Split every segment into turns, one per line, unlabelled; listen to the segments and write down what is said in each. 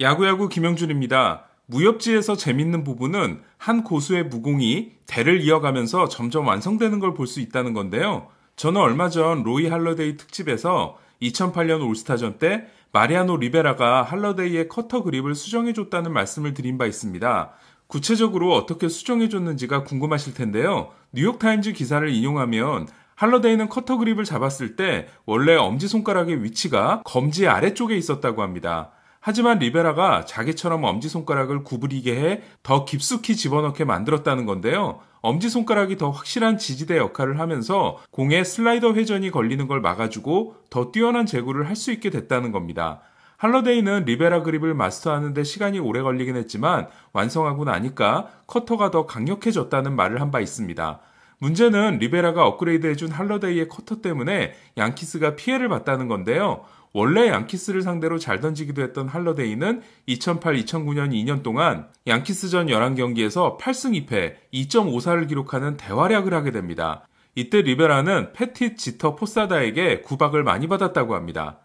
야구야구 김영준입니다. 무협지에서 재밌는 부분은 한 고수의 무공이 대를 이어가면서 점점 완성되는 걸 볼 수 있다는 건데요. 저는 얼마 전 로이 할러데이 특집에서 2008년 올스타전 때 마리아노 리베라가 할러데이의 커터 그립을 수정해줬다는 말씀을 드린 바 있습니다. 구체적으로 어떻게 수정해줬는지가 궁금하실 텐데요. 뉴욕타임즈 기사를 인용하면 할러데이는 커터 그립을 잡았을 때 원래 엄지손가락의 위치가 검지 아래쪽에 있었다고 합니다. 하지만 리베라가 자기처럼 엄지손가락을 구부리게 해 더 깊숙이 집어넣게 만들었다는 건데요. 엄지손가락이 더 확실한 지지대 역할을 하면서 공에 슬라이더 회전이 걸리는 걸 막아주고 더 뛰어난 제구를 할 수 있게 됐다는 겁니다. 할러데이는 리베라 그립을 마스터하는데 시간이 오래 걸리긴 했지만 완성하고 나니까 커터가 더 강력해졌다는 말을 한 바 있습니다. 문제는 리베라가 업그레이드해준 할러데이의 커터 때문에 양키스가 피해를 봤다는 건데요. 원래 양키스를 상대로 잘 던지기도 했던 할러데이는 2008-2009년 2년 동안 양키스전 11경기에서 8승 2패 2.54를 기록하는 대활약을 하게 됩니다. 이때 리베라는 패티 지터 포사다에게 구박을 많이 받았다고 합니다.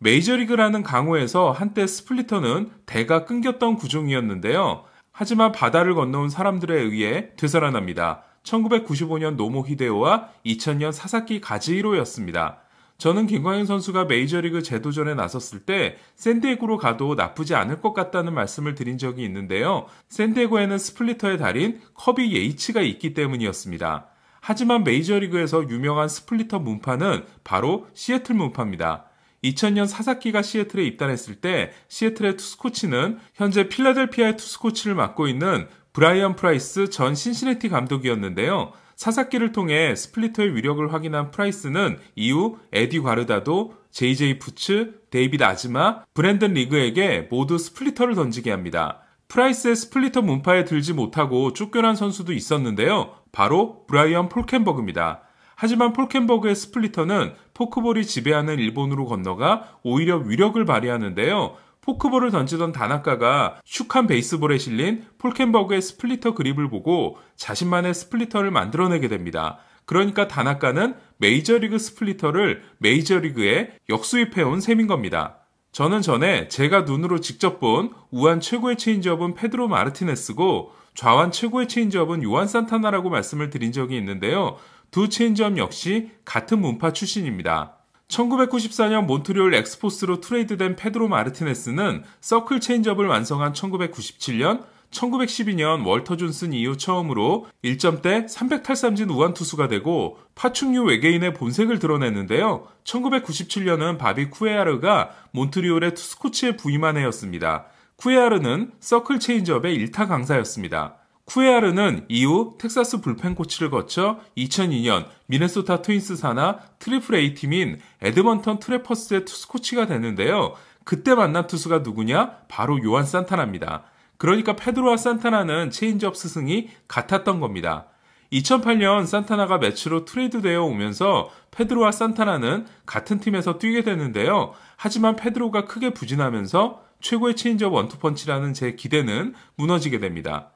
메이저리그라는 강호에서 한때 스플리터는 대가 끊겼던 구종이었는데요. 하지만 바다를 건너온 사람들에 의해 되살아납니다. 1995년 노모 히데오와 2000년 사사키 가지이로였습니다 저는 김광현 선수가 메이저리그 재도전에 나섰을 때 샌디에고로 가도 나쁘지 않을 것 같다는 말씀을 드린 적이 있는데요. 샌디에고에는 스플리터의 달인 커비 예이츠가 있기 때문이었습니다. 하지만 메이저리그에서 유명한 스플리터 문파는 바로 시애틀 문파입니다. 2000년 사사키가 시애틀에 입단했을 때 시애틀의 투스코치는 현재 필라델피아의 투스코치를 맡고 있는 브라이언 프라이스 전신시네티 감독이었는데요. 사사키를 통해 스플리터의 위력을 확인한 프라이스는 이후 에디 과르다도 JJ 푸츠, 데이빗 아즈마, 브랜든 리그에게 모두 스플리터를 던지게 합니다. 프라이스의 스플리터 문파에 들지 못하고 쫓겨난 선수도 있었는데요. 바로 브라이언 폴켄버그입니다. 하지만 폴켄버그의 스플리터는 포크볼이 지배하는 일본으로 건너가 오히려 위력을 발휘하는데요. 포크볼을 던지던 다나카가 슉한 베이스볼에 실린 폴켄버그의 스플리터 그립을 보고 자신만의 스플리터를 만들어내게 됩니다. 그러니까 다나카는 메이저리그 스플리터를 메이저리그에 역수입해온 셈인 겁니다. 저는 전에 제가 눈으로 직접 본 우한 최고의 체인지업은 페드로 마르티네스고 좌완 최고의 체인지업은 요한 산타나라고 말씀을 드린 적이 있는데요. 두 체인지업 역시 같은 문파 출신입니다. 1994년 몬트리올 엑스포스로 트레이드된 페드로 마르티네스는 서클 체인지업을 완성한 1997년, 1912년 월터 존슨 이후 처음으로 1점대 3 0 8삼진 우한 투수가 되고 파충류 외계인의 본색을 드러냈는데요. 1997년은 바비 쿠에아르가 몬트리올의 투수코치에 부임한 해였습니다. 쿠에아르는 서클 체인지업의 1타 강사였습니다. 쿠에아르는 이후 텍사스 불펜 코치를 거쳐 2002년 미네소타 트윈스 산하 트리플 A 팀인 에드먼턴 트래퍼스의 투수 코치가 됐는데요. 그때 만난 투수가 누구냐? 바로 요한 산타나입니다. 그러니까 페드로와 산타나는 체인지업 스승이 같았던 겁니다. 2008년 산타나가 매치로 트레이드되어 오면서 페드로와 산타나는 같은 팀에서 뛰게 되는데요. 하지만 페드로가 크게 부진하면서 최고의 체인지업 원투펀치라는 제 기대는 무너지게 됩니다.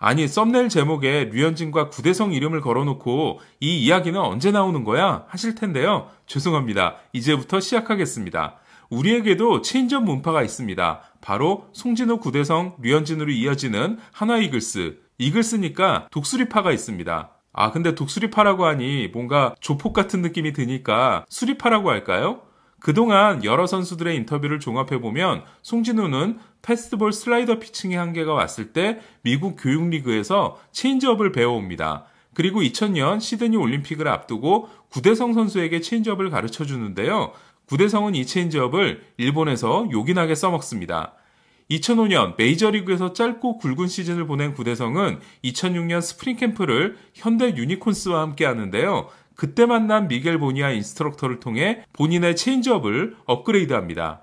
아니 썸네일 제목에 류현진과 구대성 이름을 걸어놓고 이 이야기는 언제 나오는 거야 하실 텐데요. 죄송합니다. 이제부터 시작하겠습니다. 우리에게도 체인점 문파가 있습니다. 바로 송진호 구대성 류현진으로 이어지는 한화 이글스. 이글스니까 독수리파가 있습니다. 아 근데 독수리파라고 하니 뭔가 조폭 같은 느낌이 드니까 수리파라고 할까요? 그동안 여러 선수들의 인터뷰를 종합해보면 송진우는 패스볼 슬라이더 피칭의 한계가 왔을 때 미국 교육리그에서 체인지업을 배워옵니다. 그리고 2000년 시드니 올림픽을 앞두고 구대성 선수에게 체인지업을 가르쳐 주는데요. 구대성은 이 체인지업을 일본에서 요긴하게 써먹습니다. 2005년 메이저리그에서 짧고 굵은 시즌을 보낸 구대성은 2006년 스프링캠프를 현대 유니콘스와 함께 하는데요. 그때 만난 미겔 보니아 인스트럭터를 통해 본인의 체인지업을 업그레이드합니다.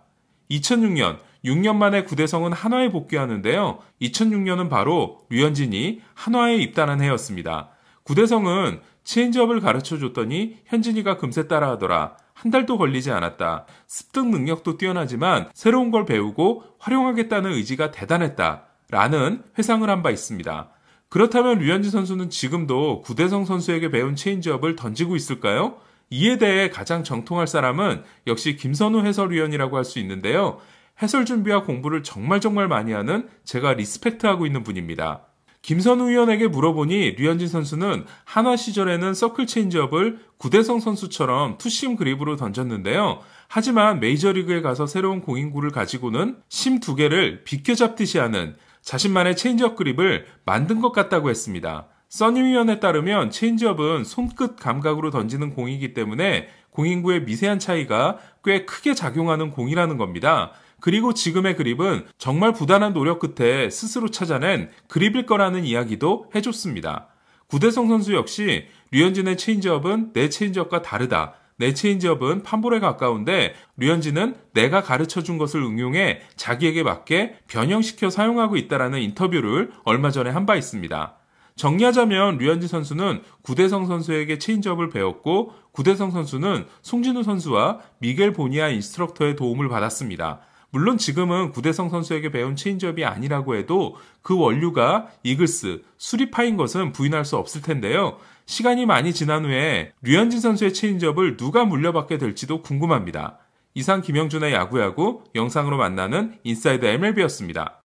2006년 6년 만에 구대성은 한화에 복귀하는데요. 2006년은 바로 류현진이 한화에 입단한 해였습니다. 구대성은 체인지업을 가르쳐 줬더니 현진이가 금세 따라하더라. 한 달도 걸리지 않았다. 습득 능력도 뛰어나지만 새로운 걸 배우고 활용하겠다는 의지가 대단했다. 라는 회상을 한 바 있습니다. 그렇다면 류현진 선수는 지금도 구대성 선수에게 배운 체인지업을 던지고 있을까요? 이에 대해 가장 정통할 사람은 역시 김선우 해설위원이라고 할 수 있는데요. 해설 준비와 공부를 정말 정말 많이 하는 제가 리스펙트하고 있는 분입니다. 김선우 위원에게 물어보니 류현진 선수는 한화 시절에는 서클 체인지업을 구대성 선수처럼 투심 그립으로 던졌는데요. 하지만 메이저리그에 가서 새로운 공인구를 가지고는 심 두 개를 비껴잡듯이 하는 자신만의 체인지업 그립을 만든 것 같다고 했습니다. 써니위원에 따르면 체인지업은 손끝 감각으로 던지는 공이기 때문에 공인구의 미세한 차이가 꽤 크게 작용하는 공이라는 겁니다. 그리고 지금의 그립은 정말 부단한 노력 끝에 스스로 찾아낸 그립일 거라는 이야기도 해줬습니다. 구대성 선수 역시 류현진의 체인지업은 내 체인지업과 다르다. 내 체인지업은 판볼에 가까운데 류현진은 내가 가르쳐 준 것을 응용해 자기에게 맞게 변형시켜 사용하고 있다라는 인터뷰를 얼마 전에 한 바 있습니다. 정리하자면 류현진 선수는 구대성 선수에게 체인지업을 배웠고 구대성 선수는 송진우 선수와 미겔 보니아 인스트럭터의 도움을 받았습니다. 물론 지금은 구대성 선수에게 배운 체인지업이 아니라고 해도 그 원류가 이글스, 수리파인 것은 부인할 수 없을 텐데요. 시간이 많이 지난 후에 류현진 선수의 체인지업을 누가 물려받게 될지도 궁금합니다. 이상 김영준의 야구야구 영상으로 만나는 인사이드 MLB였습니다.